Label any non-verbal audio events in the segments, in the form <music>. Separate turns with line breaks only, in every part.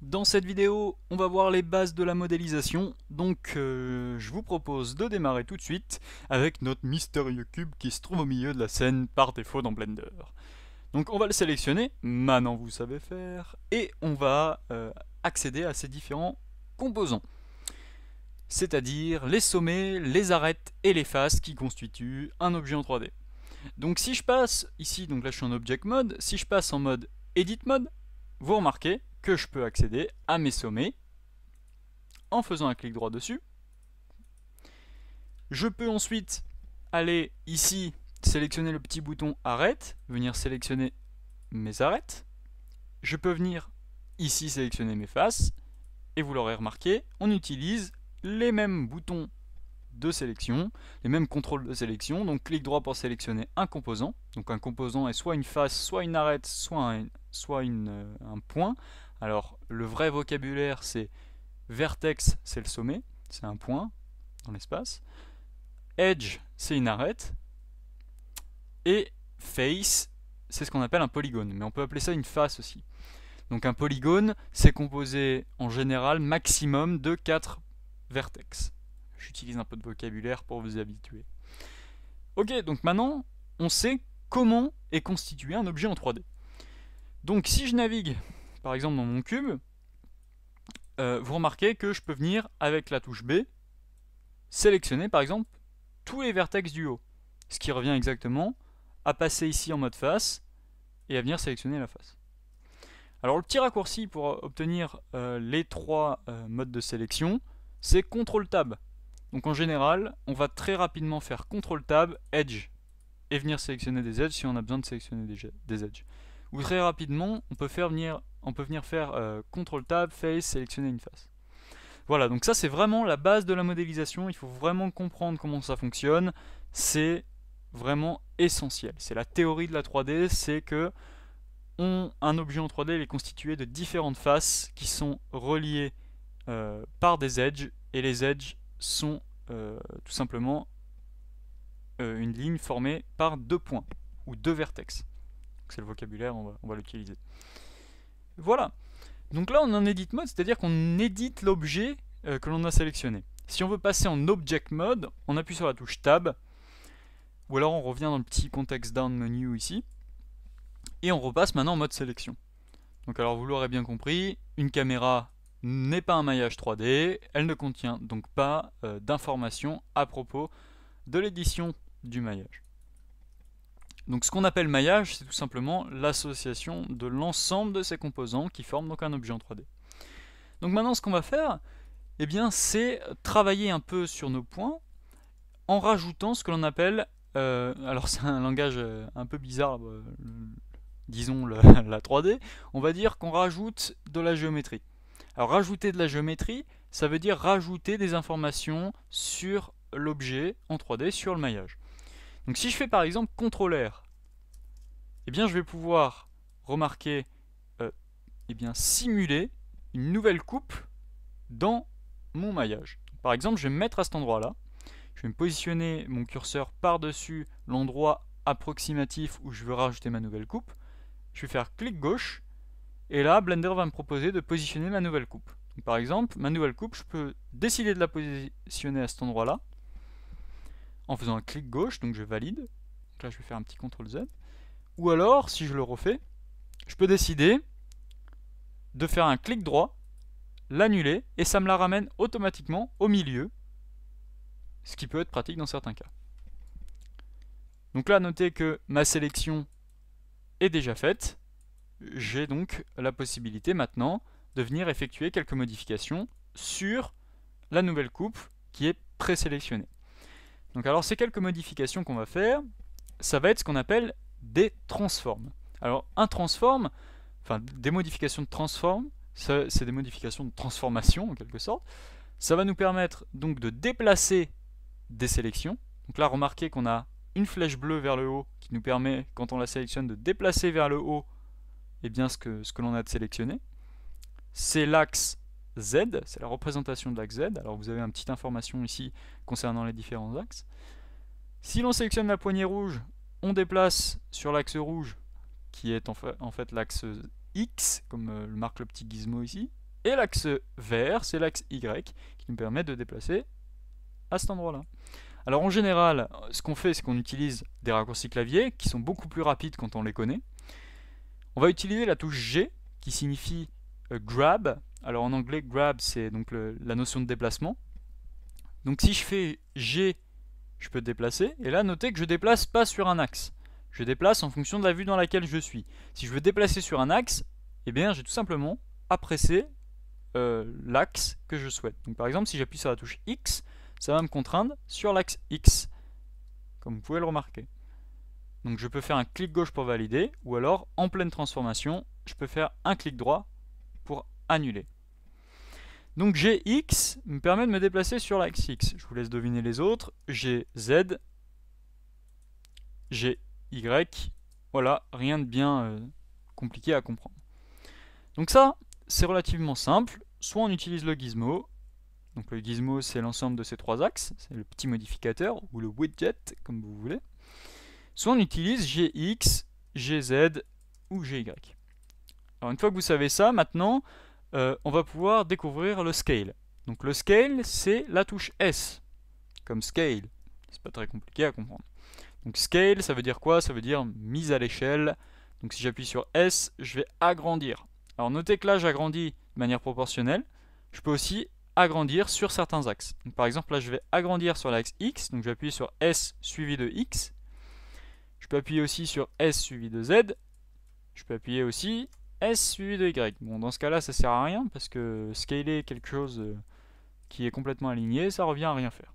Dans cette vidéo, on va voir les bases de la modélisation, donc euh, je vous propose de démarrer tout de suite avec notre mystérieux cube qui se trouve au milieu de la scène par défaut dans Blender. Donc on va le sélectionner, maintenant vous savez faire, et on va euh, accéder à ces différents composants, c'est-à-dire les sommets, les arêtes et les faces qui constituent un objet en 3D. Donc si je passe, ici, donc là je suis en Object Mode, si je passe en mode Edit Mode, vous remarquez, que je peux accéder à mes sommets en faisant un clic droit dessus. Je peux ensuite aller ici, sélectionner le petit bouton arrête, venir sélectionner mes arêtes. Je peux venir ici sélectionner mes faces. Et vous l'aurez remarqué, on utilise les mêmes boutons de sélection, les mêmes contrôles de sélection. Donc clic droit pour sélectionner un composant. Donc un composant est soit une face, soit une arête, soit soit euh, un point. Alors, le vrai vocabulaire, c'est vertex, c'est le sommet, c'est un point dans l'espace. Edge, c'est une arête. Et face, c'est ce qu'on appelle un polygone, mais on peut appeler ça une face aussi. Donc un polygone, c'est composé en général maximum de 4 vertex. J'utilise un peu de vocabulaire pour vous habituer. Ok, donc maintenant, on sait comment est constitué un objet en 3D. Donc si je navigue par exemple dans mon cube, euh, vous remarquez que je peux venir avec la touche B, sélectionner par exemple tous les vertex du haut, ce qui revient exactement à passer ici en mode face et à venir sélectionner la face. Alors le petit raccourci pour obtenir euh, les trois euh, modes de sélection, c'est CTRL TAB. Donc en général, on va très rapidement faire CTRL TAB, Edge, et venir sélectionner des edges si on a besoin de sélectionner des, des edges où très rapidement on peut faire venir, on peut venir faire euh, CTRL tab, face, sélectionner une face. Voilà, donc ça c'est vraiment la base de la modélisation, il faut vraiment comprendre comment ça fonctionne, c'est vraiment essentiel. C'est la théorie de la 3D, c'est que on, un objet en 3D est constitué de différentes faces qui sont reliées euh, par des edges, et les edges sont euh, tout simplement une ligne formée par deux points, ou deux vertex c'est le vocabulaire, on va, l'utiliser. Voilà. Donc là, on est en edit mode, c'est-à-dire qu'on édite l'objet euh, que l'on a sélectionné. Si on veut passer en object mode, on appuie sur la touche tab, ou alors on revient dans le petit contexte down menu ici, et on repasse maintenant en mode sélection. Donc alors vous l'aurez bien compris, une caméra n'est pas un maillage 3D, elle ne contient donc pas euh, d'informations à propos de l'édition du maillage. Donc ce qu'on appelle maillage, c'est tout simplement l'association de l'ensemble de ces composants qui forment donc un objet en 3D. Donc maintenant ce qu'on va faire, eh bien c'est travailler un peu sur nos points en rajoutant ce que l'on appelle, euh, alors <laughs> c'est un langage euh, un peu bizarre, euh, disons <laughs> la 3D, on va dire qu'on rajoute de la géométrie. Alors rajouter de la géométrie, ça veut dire rajouter des informations sur l'objet en 3D, sur le maillage. Donc si je fais par exemple CTRL eh bien je vais pouvoir remarquer, euh, eh bien simuler une nouvelle coupe dans mon maillage. Par exemple, je vais me mettre à cet endroit-là, je vais me positionner mon curseur par-dessus l'endroit approximatif où je veux rajouter ma nouvelle coupe, je vais faire clic gauche, et là Blender va me proposer de positionner ma nouvelle coupe. par exemple, ma nouvelle coupe, je peux décider de la positionner à cet endroit-là, en faisant un clic gauche, donc je valide. là, je vais faire un petit CTRL Z. Ou alors, si je le refais, je peux décider de faire un clic droit, l'annuler, et ça me la ramène automatiquement au milieu, ce qui peut être pratique dans certains cas. Donc là, notez que ma sélection est déjà faite. J'ai donc la possibilité maintenant de venir effectuer quelques modifications sur la nouvelle coupe qui est présélectionnée alors ces quelques modifications qu'on va faire, ça va être ce qu'on appelle des transformes. Alors un transform, enfin des modifications de transform, c'est des modifications de transformation en quelque sorte. Ça va nous permettre donc de déplacer des sélections. Donc là remarquez qu'on a une flèche bleue vers le haut qui nous permet quand on la sélectionne de déplacer vers le haut eh bien, ce que, ce que l'on a de sélectionné. C'est l'axe Z, c'est la représentation de l'axe Z. Alors vous avez une petite information ici concernant les différents axes. Si l'on sélectionne la poignée rouge, on déplace sur l'axe rouge, qui est en fait, en fait l'axe X, comme euh, le marque le petit gizmo ici, et l'axe vert, c'est l'axe Y, qui nous permet de déplacer à cet endroit-là. Alors en général, ce qu'on fait, c'est qu'on utilise des raccourcis clavier, qui sont beaucoup plus rapides quand on les connaît. On va utiliser la touche G, qui signifie euh, grab, alors en anglais, grab, c'est donc la notion de déplacement. Donc si je fais G, je peux déplacer. Et là, notez que je ne déplace pas sur un axe. Je déplace en fonction de la vue dans laquelle je suis. Si je veux déplacer sur un axe, eh bien, j'ai tout simplement à euh, l'axe que je souhaite. Donc par exemple, si j'appuie sur la touche X, ça va me contraindre sur l'axe X, comme vous pouvez le remarquer. Donc je peux faire un clic gauche pour valider, ou alors en pleine transformation, je peux faire un clic droit annulé. Donc gx me permet de me déplacer sur l'axe x. Je vous laisse deviner les autres. gz, gy. Voilà, rien de bien euh, compliqué à comprendre. Donc ça, c'est relativement simple. Soit on utilise le gizmo. Donc le gizmo, c'est l'ensemble de ces trois axes. C'est le petit modificateur, ou le widget, comme vous voulez. Soit on utilise gx, gz ou gy. Alors une fois que vous savez ça, maintenant, euh, on va pouvoir découvrir le scale. Donc le scale, c'est la touche S, comme scale. C'est pas très compliqué à comprendre. Donc scale, ça veut dire quoi Ça veut dire mise à l'échelle. Donc si j'appuie sur S, je vais agrandir. Alors notez que là, j'agrandis de manière proportionnelle. Je peux aussi agrandir sur certains axes. par exemple, là, je vais agrandir sur l'axe X. Donc j'appuie sur S suivi de X. Je peux appuyer aussi sur S suivi de Z. Je peux appuyer aussi S suivi de Y. Bon, dans ce cas-là, ça sert à rien, parce que scaler quelque chose euh, qui est complètement aligné, ça revient à rien faire.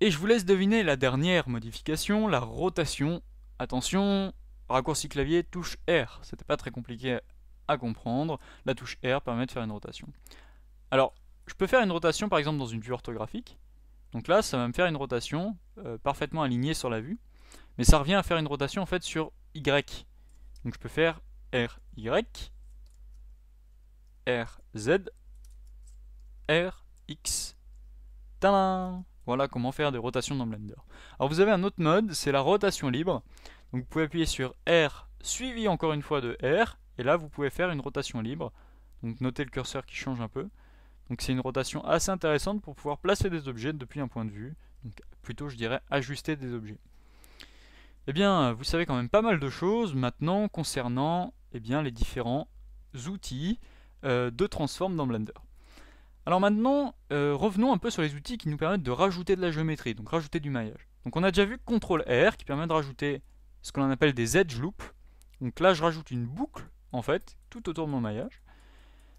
Et je vous laisse deviner la dernière modification, la rotation. Attention, raccourci clavier, touche R. C'était pas très compliqué à comprendre. La touche R permet de faire une rotation. Alors, je peux faire une rotation par exemple dans une vue orthographique. Donc là, ça va me faire une rotation euh, parfaitement alignée sur la vue. Mais ça revient à faire une rotation en fait sur Y. Donc je peux faire RY, RZ, RX. X. voilà comment faire des rotations dans Blender. Alors vous avez un autre mode, c'est la rotation libre. Donc vous pouvez appuyer sur R, suivi encore une fois de R, et là vous pouvez faire une rotation libre. Donc notez le curseur qui change un peu. Donc c'est une rotation assez intéressante pour pouvoir placer des objets depuis un point de vue. Donc plutôt je dirais ajuster des objets eh bien, vous savez quand même pas mal de choses maintenant concernant eh bien, les différents outils euh, de transforme dans Blender. Alors maintenant, euh, revenons un peu sur les outils qui nous permettent de rajouter de la géométrie, donc rajouter du maillage. Donc on a déjà vu CTRL-R qui permet de rajouter ce qu'on appelle des edge loops. Donc là, je rajoute une boucle, en fait, tout autour de mon maillage.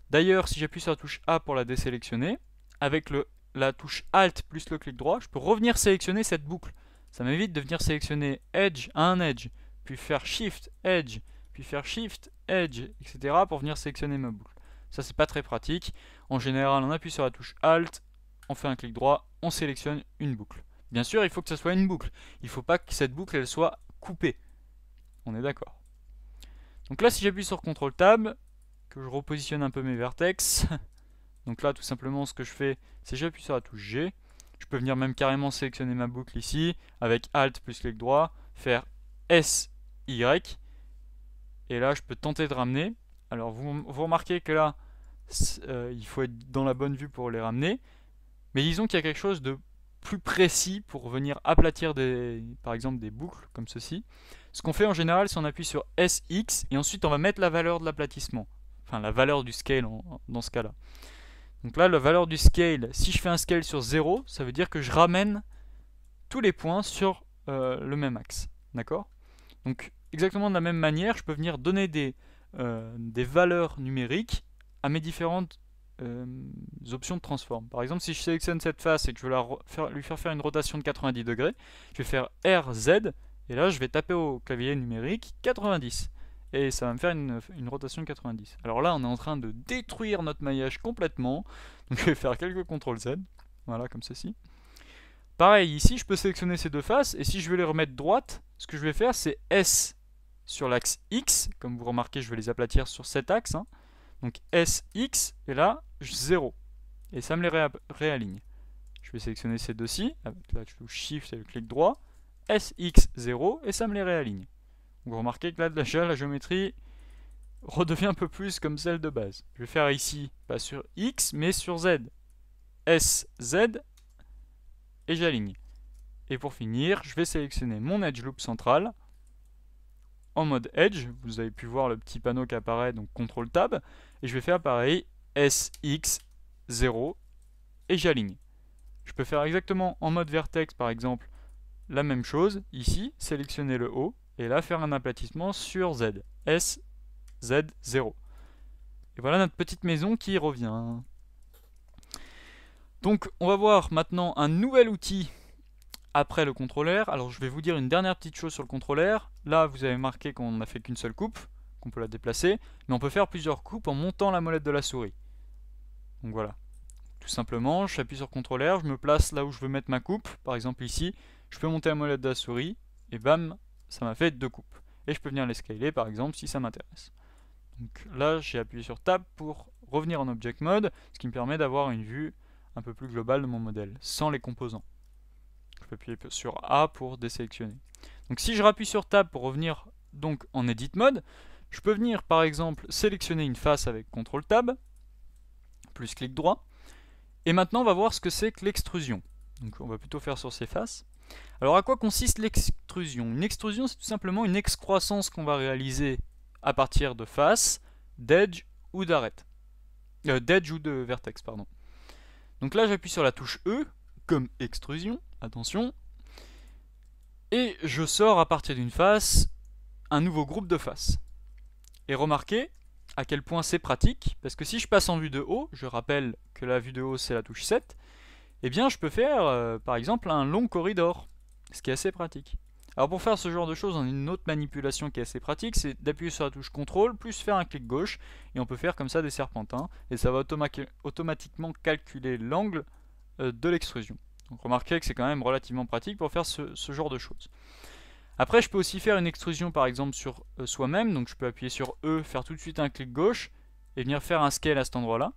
D'ailleurs, si j'appuie sur la touche A pour la désélectionner, avec la touche Alt plus le clic droit, je peux revenir sélectionner cette boucle ça m'évite de venir sélectionner Edge un Edge, puis faire Shift, Edge, puis faire Shift, Edge, etc. pour venir sélectionner ma boucle. Ça, c'est pas très pratique. En général, on appuie sur la touche Alt, on fait un clic droit, on sélectionne une boucle. Bien sûr, il faut que ça soit une boucle. Il ne faut pas que cette boucle elle soit coupée. On est d'accord. Donc là, si j'appuie sur CTRL Tab, que je repositionne un peu mes vertex, <laughs> donc là, tout simplement, ce que je fais, c'est j'appuie sur la touche G, peux venir même carrément sélectionner ma boucle ici, avec Alt plus clic droit, faire S, Y, et là je peux tenter de ramener. Alors vous, remarquez que là, euh, il faut être dans la bonne vue pour les ramener, mais disons qu'il y a quelque chose de plus précis pour venir aplatir des, par exemple des boucles comme ceci. Ce qu'on fait en général, c'est on appuie sur SX et ensuite on va mettre la valeur de l'aplatissement, enfin la valeur du scale dans ce cas-là. Donc là, la valeur du scale, si je fais un scale sur 0, ça veut dire que je ramène tous les points sur euh, le même axe. D'accord Donc exactement de la même manière, je peux venir donner des, euh, des valeurs numériques à mes différentes euh, options de transforme. Par exemple, si je sélectionne cette face et que je veux la lui faire faire une rotation de 90 degrés, je vais faire RZ, et là je vais taper au clavier numérique 90 et ça va me faire une, rotation rotation 90. Alors là, on est en train de détruire notre maillage complètement. Donc je vais faire quelques CTRL Z, voilà, comme ceci. Pareil, ici, je peux sélectionner ces deux faces, et si je veux les remettre droite, ce que je vais faire, c'est S sur l'axe X. Comme vous remarquez, je vais les aplatir sur cet axe. Hein. Donc S, X, et là, 0. Et ça me les réaligne. Je vais sélectionner ces deux-ci, ah, là, je fais Shift et le clic droit, S, X, 0, et ça me les réaligne. Vous remarquez que là, déjà, la géométrie redevient un peu plus comme celle de base. Je vais faire ici, pas sur X, mais sur Z. S, Z, et j'aligne. Et pour finir, je vais sélectionner mon Edge Loop central en mode Edge. Vous avez pu voir le petit panneau qui apparaît, donc CTRL TAB. Et je vais faire pareil, S, X, 0, et j'aligne. Je peux faire exactement en mode Vertex, par exemple, la même chose. Ici, sélectionner le haut, et là faire un aplatissement sur Z, S, Z, 0. Et voilà notre petite maison qui revient. Donc on va voir maintenant un nouvel outil après le contrôleur. Alors je vais vous dire une dernière petite chose sur le contrôleur. Là vous avez marqué qu'on n'a fait qu'une seule coupe, qu'on peut la déplacer, mais on peut faire plusieurs coupes en montant la molette de la souris. Donc voilà. Tout simplement, j'appuie sur contrôleur, je me place là où je veux mettre ma coupe, par exemple ici, je peux monter la molette de la souris, et bam, ça m'a fait deux coupes. Et je peux venir les scaler par exemple si ça m'intéresse. Donc là j'ai appuyé sur Tab pour revenir en Object Mode, ce qui me permet d'avoir une vue un peu plus globale de mon modèle, sans les composants. Je peux appuyer sur A pour désélectionner. Donc si je rappuie sur Tab pour revenir donc en Edit Mode, je peux venir par exemple sélectionner une face avec CTRL Tab, plus clic droit, et maintenant on va voir ce que c'est que l'extrusion. Donc on va plutôt faire sur ces faces. Alors à quoi consiste l'extrusion Une extrusion c'est tout simplement une excroissance qu'on va réaliser à partir de face, d'edge ou d'arête. Euh, d'edge ou de vertex, pardon. Donc là j'appuie sur la touche E, comme extrusion, attention, et je sors à partir d'une face un nouveau groupe de faces. Et remarquez à quel point c'est pratique, parce que si je passe en vue de haut, je rappelle que la vue de haut c'est la touche 7, eh bien je peux faire euh, par exemple un long corridor, ce qui est assez pratique. Alors pour faire ce genre de choses, on a une autre manipulation qui est assez pratique, c'est d'appuyer sur la touche CTRL, plus faire un clic gauche, et on peut faire comme ça des serpentins, et ça va automatiquement calculer l'angle euh, de l'extrusion. Donc remarquez que c'est quand même relativement pratique pour faire ce, genre de choses. Après je peux aussi faire une extrusion par exemple sur euh, soi-même, donc je peux appuyer sur E, faire tout de suite un clic gauche, et venir faire un scale à cet endroit là.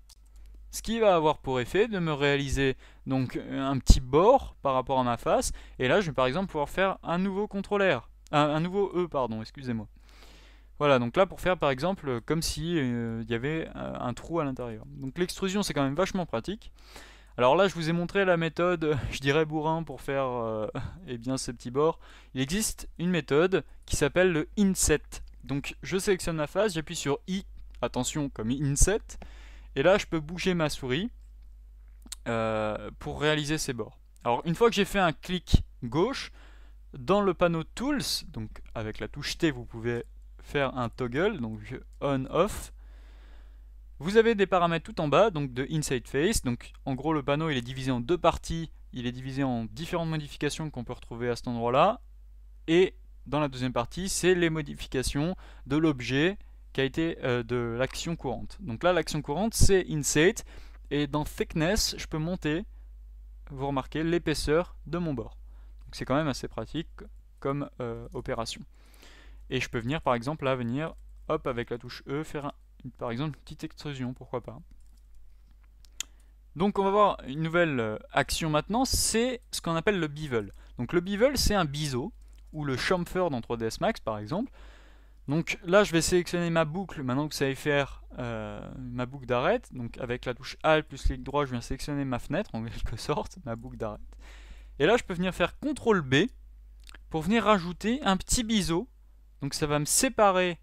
Ce qui va avoir pour effet de me réaliser donc euh, un petit bord par rapport à ma face. Et là, je vais par exemple pouvoir faire un nouveau contrôleur, Un, nouveau E, pardon, excusez-moi. Voilà, donc là pour faire par exemple euh, comme s'il euh, y avait un trou à l'intérieur. Donc l'extrusion c'est quand même vachement pratique. Alors là je vous ai montré la méthode, <laughs> je dirais bourrin pour faire <laughs> eh bien ces petits bords. Il existe une méthode qui s'appelle le inset. Donc je sélectionne ma face, j'appuie sur I, attention comme inset, et là, je peux bouger ma souris euh, pour réaliser ces bords. Alors, une fois que j'ai fait un clic gauche, dans le panneau Tools, donc avec la touche T, vous pouvez faire un toggle, donc on-off. Vous avez des paramètres tout en bas, donc de Inside Face. Donc, en gros, le panneau, il est divisé en deux parties. Il est divisé en différentes modifications qu'on peut retrouver à cet endroit-là. Et dans la deuxième partie, c'est les modifications de l'objet a été euh, de l'action courante. Donc là, l'action courante, c'est INSET. Et dans Thickness, je peux monter, vous remarquez, l'épaisseur de mon bord. Donc c'est quand même assez pratique comme euh, opération. Et je peux venir, par exemple, là, venir, hop, avec la touche E, faire, par exemple, une petite extrusion, pourquoi pas. Donc on va voir une nouvelle euh, action maintenant, c'est ce qu'on appelle le bevel. Donc le bevel c'est un biseau, ou le chamfer dans 3ds Max par exemple. Donc là, je vais sélectionner ma boucle, maintenant que ça va faire euh, ma boucle d'arrêt. Donc avec la touche Alt plus clic droit, je viens sélectionner ma fenêtre, en <laughs> quelque sorte, ma boucle d'arrêt. Et là, je peux venir faire CTRL B pour venir rajouter un petit biseau. Donc ça va me séparer,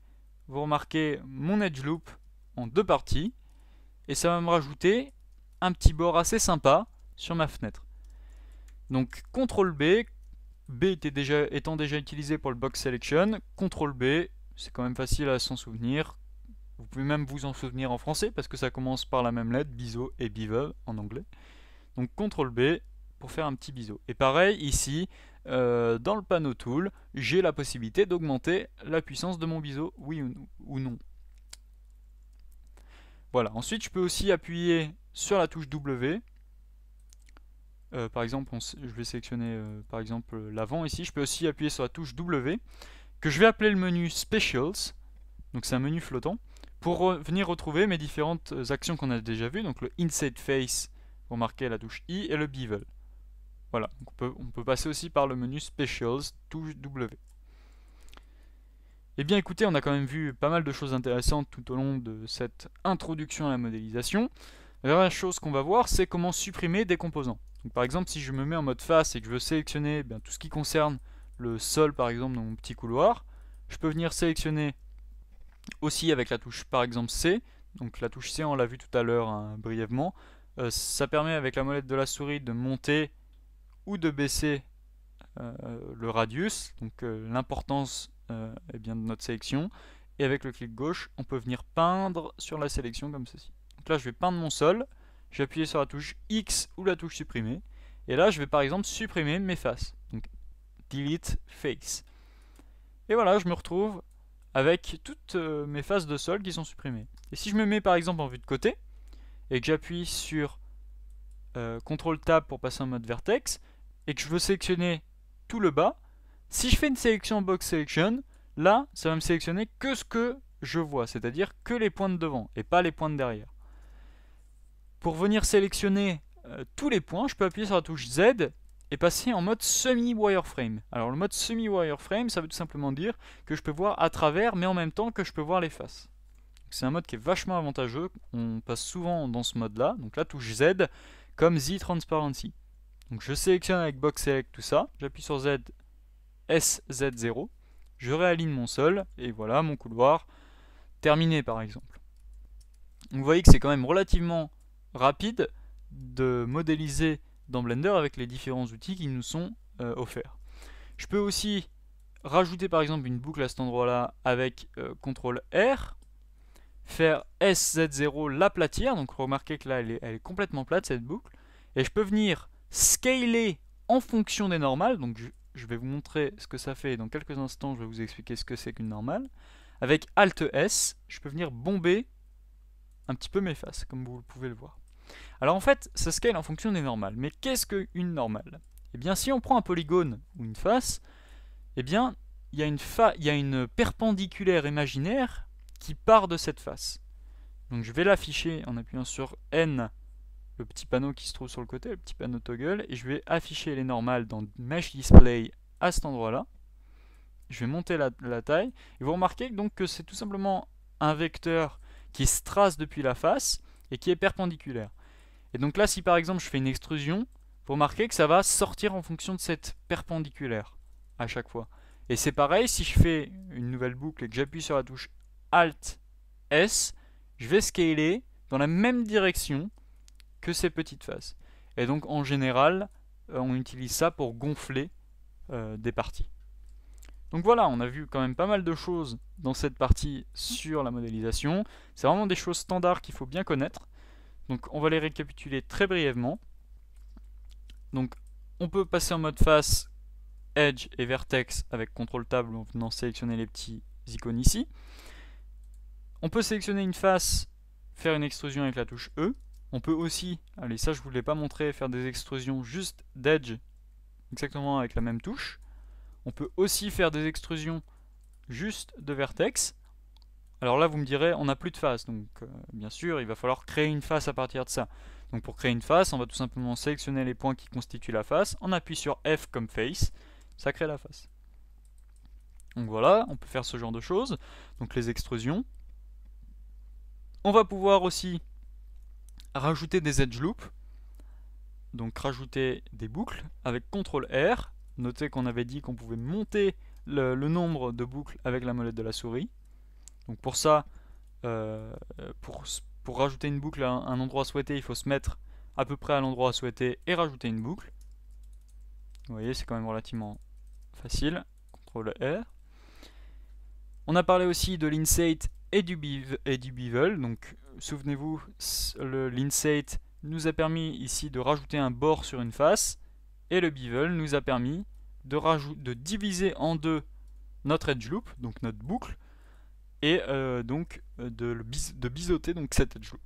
vous remarquez, mon edge loop en deux parties. Et ça va me rajouter un petit bord assez sympa sur ma fenêtre. Donc CTRL B, B était déjà, étant déjà utilisé pour le box selection, CTRL B, c'est quand même facile à s'en souvenir. Vous pouvez même vous en souvenir en français parce que ça commence par la même lettre, biseau et biveuve en anglais. Donc CTRL B pour faire un petit biseau. Et pareil ici, euh, dans le panneau tool, j'ai la possibilité d'augmenter la puissance de mon biseau, oui ou non. Voilà, ensuite je peux aussi appuyer sur la touche W. Euh, par exemple, je vais sélectionner euh, par exemple l'avant ici. Je peux aussi appuyer sur la touche W que je vais appeler le menu Specials, donc c'est un menu flottant, pour venir retrouver mes différentes euh, actions qu'on a déjà vues, donc le Inside Face pour marquer la touche I et le Bevel. Voilà, on, peut, passer aussi par le menu Specials, touche W. Eh bien écoutez, on a quand même vu pas mal de choses intéressantes tout au long de cette introduction à la modélisation. La dernière chose qu'on va voir, c'est comment supprimer des composants. Donc, par exemple, si je me mets en mode face et que je veux sélectionner eh bien, tout ce qui concerne le sol par exemple dans mon petit couloir. Je peux venir sélectionner aussi avec la touche par exemple C. Donc la touche C on l'a vu tout à l'heure hein, brièvement. Euh, ça permet avec la molette de la souris de monter ou de baisser euh, le radius, donc euh, l'importance eh bien, de notre sélection. Et avec le clic gauche, on peut venir peindre sur la sélection comme ceci. Donc là je vais peindre mon sol, j'ai appuyé sur la touche X ou la touche supprimer. Et là je vais par exemple supprimer mes faces delete face. Et voilà, je me retrouve avec toutes euh, mes faces de sol qui sont supprimées. Et si je me mets par exemple en vue de côté, et que j'appuie sur euh, CTRL Tab pour passer en mode vertex, et que je veux sélectionner tout le bas, si je fais une sélection box selection, là, ça va me sélectionner que ce que je vois, c'est-à-dire que les points de devant et pas les points de derrière. Pour venir sélectionner euh, tous les points, je peux appuyer sur la touche Z est passé en mode semi-wireframe. Alors le mode semi-wireframe, ça veut tout simplement dire que je peux voir à travers, mais en même temps que je peux voir les faces. C'est un mode qui est vachement avantageux, on passe souvent dans ce mode-là, donc la touche Z, comme Z Transparency. Donc je sélectionne avec Box Select tout ça, j'appuie sur Z, S, Z, 0 je réaligne mon sol, et voilà mon couloir terminé par exemple. vous voyez que c'est quand même relativement rapide de modéliser dans Blender avec les différents outils qui nous sont euh, offerts. Je peux aussi rajouter par exemple une boucle à cet endroit-là avec euh, CTRL R, faire SZ0 l'aplatir, donc remarquez que là elle est, complètement plate cette boucle, et je peux venir scaler en fonction des normales, donc je, vais vous montrer ce que ça fait, dans quelques instants je vais vous expliquer ce que c'est qu'une normale. Avec Alt S, je peux venir bomber un petit peu mes faces, comme vous pouvez le voir. Alors en fait, ça scale en fonction des normales. Mais qu'est-ce qu'une normale Eh bien, si on prend un polygone ou une face, eh bien, il y, a une a une perpendiculaire imaginaire qui part de cette face. Donc je vais l'afficher en appuyant sur N, le petit panneau qui se trouve sur le côté, le petit panneau toggle, et je vais afficher les normales dans Mesh Display à cet endroit-là. Je vais monter la, taille, et vous remarquez donc que c'est tout simplement un vecteur qui se trace depuis la face et qui est perpendiculaire. Et donc là, si par exemple je fais une extrusion, vous remarquez que ça va sortir en fonction de cette perpendiculaire à chaque fois. Et c'est pareil, si je fais une nouvelle boucle et que j'appuie sur la touche Alt S, je vais scaler dans la même direction que ces petites faces. Et donc en général, euh, on utilise ça pour gonfler euh, des parties. Donc voilà, on a vu quand même pas mal de choses dans cette partie sur la modélisation. C'est vraiment des choses standards qu'il faut bien connaître. Donc on va les récapituler très brièvement. Donc on peut passer en mode face, edge et vertex avec contrôle table en venant sélectionner les petits icônes ici. On peut sélectionner une face, faire une extrusion avec la touche E. On peut aussi, allez ça je ne vous l'ai pas montré, faire des extrusions juste d'edge exactement avec la même touche. On peut aussi faire des extrusions juste de vertex. Alors là, vous me direz, on n'a plus de face, donc euh, bien sûr, il va falloir créer une face à partir de ça. Donc pour créer une face, on va tout simplement sélectionner les points qui constituent la face, on appuie sur F comme face, ça crée la face. Donc voilà, on peut faire ce genre de choses, donc les extrusions. On va pouvoir aussi rajouter des edge loops, donc rajouter des boucles avec CTRL R. Notez qu'on avait dit qu'on pouvait monter le nombre de boucles avec la molette de la souris. Donc pour ça, euh, pour, rajouter une boucle à un endroit souhaité, il faut se mettre à peu près à l'endroit souhaité et rajouter une boucle. Vous voyez, c'est quand même relativement facile. CTRL R. On a parlé aussi de l'insate et du, et bevel. Donc souvenez-vous, l'insate nous a permis ici de rajouter un bord sur une face et le bevel nous a permis de diviser en deux notre edge loop, donc notre boucle, et euh, donc euh, de, de biseauter donc cette edge loop.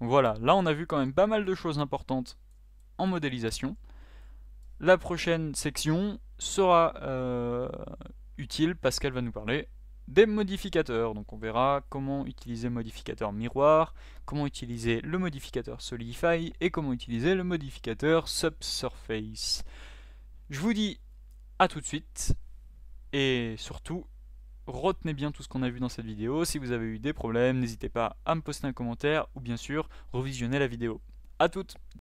Voilà, là on a vu quand même pas mal de choses importantes en modélisation. La prochaine section sera euh, utile parce qu'elle va nous parler des modificateurs. Donc on verra comment utiliser le modificateur miroir, comment utiliser le modificateur solidify et comment utiliser le modificateur subsurface. Je vous dis à tout de suite et surtout retenez bien tout ce qu'on a vu dans cette vidéo. Si vous avez eu des problèmes, n'hésitez pas à me poster un commentaire ou bien sûr, revisionner la vidéo. A toutes